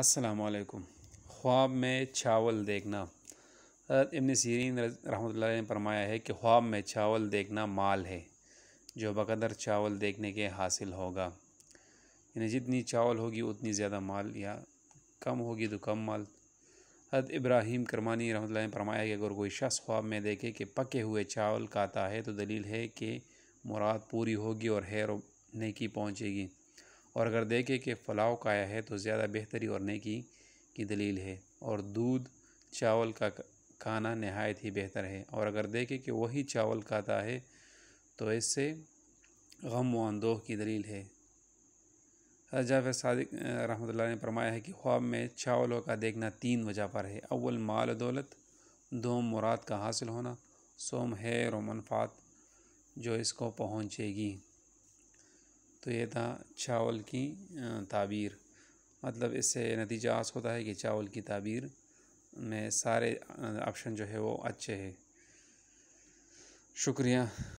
असलकुम ख्वाब में चावल देखना हजरत इबन सीरीन रहमत ने फरमाया है कि ख्वाब में चावल देखना माल है जो बकदर चावल देखने के हासिल होगा यानी जितनी चावल होगी उतनी ज़्यादा माल या कम होगी तो कम माल हद इब्राहिम करमानी रहमत ने फरमाया कि अगर कोई शख्स ख्वाब में देखे कि पके हुए चावल खाता है तो दलील है कि मुराद पूरी होगी और हैर नेकी पहुँचेगी और अगर देखे कि फलाव काया है तो ज़्यादा बेहतरी और नेकी की दलील है और दूध चावल का खाना नहायत ही बेहतर है और अगर देखे कि वही चावल खाता है तो इससे गम व अंदोह की दलील है जाफ सदक रहमत ने फरमाया है कि ख्वाब में चावलों का देखना तीन वजह पर है अव्वल माल दौलत दोम मुराद का हासिल होना सोम है और मनफात जो इसको पहुँचेगी तो ये था चावल की ताबीर मतलब इससे नतीजा आस होता है कि चावल की ताबीर में सारे ऑप्शन जो है वो अच्छे हैं शुक्रिया